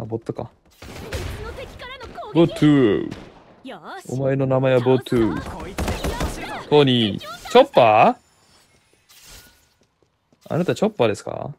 あ、ボットか。ボットゥお前の名前はボットゥー。トニー。チョッパーあなたチョッパーですか